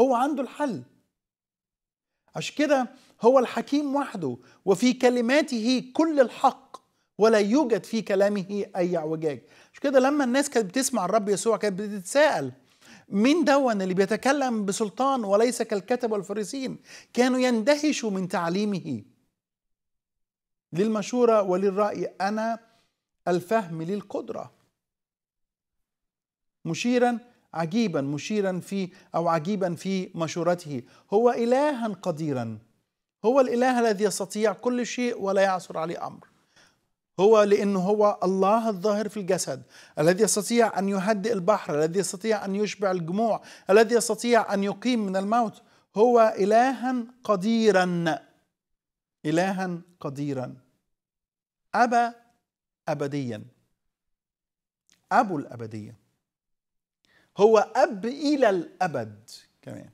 A: هو عنده الحل عشان كده هو الحكيم وحده وفي كلماته كل الحق ولا يوجد في كلامه اي اعوجاج عشان كده لما الناس كانت بتسمع الرب يسوع كانت بتتساءل مين دون اللي بيتكلم بسلطان وليس كالكتب والفريسين كانوا يندهشوا من تعليمه للمشورة وللرأي أنا الفهم للقدرة مشيرا عجيبا مشيرا في أو عجيبا في مشورته هو إلها قديرا هو الإله الذي يستطيع كل شيء ولا يعثر عليه أمر هو لأنه هو الله الظاهر في الجسد الذي يستطيع أن يهدئ البحر الذي يستطيع أن يشبع الجموع الذي يستطيع أن يقيم من الموت هو إلها قديرا إلها قديرا ابا أبديا أبو الأبدية هو أب إلى الأبد كمان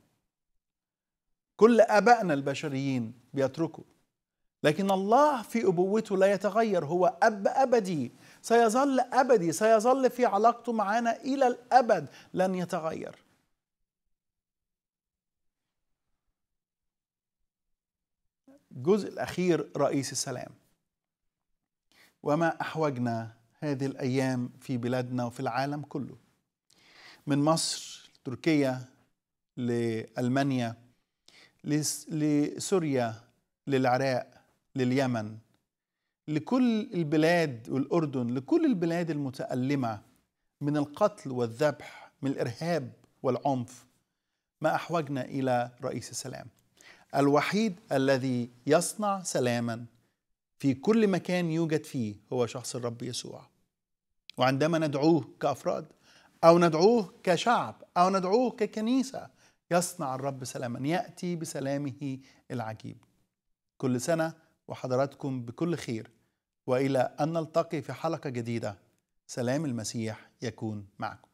A: كل أبائنا البشريين بيتركوا لكن الله في أبوته لا يتغير هو أب أبدي سيظل أبدي سيظل في علاقته معنا إلى الأبد لن يتغير الجزء الأخير رئيس السلام وما أحوجنا هذه الأيام في بلادنا وفي العالم كله من مصر تركيا لألمانيا لسوريا للعراق لليمن لكل البلاد والأردن لكل البلاد المتألمة من القتل والذبح من الإرهاب والعنف ما أحوجنا إلى رئيس السلام الوحيد الذي يصنع سلاما في كل مكان يوجد فيه هو شخص الرب يسوع وعندما ندعوه كأفراد أو ندعوه كشعب أو ندعوه ككنيسة يصنع الرب سلاما يأتي بسلامه العجيب كل سنة وحضراتكم بكل خير والى ان نلتقي في حلقه جديده سلام المسيح يكون معكم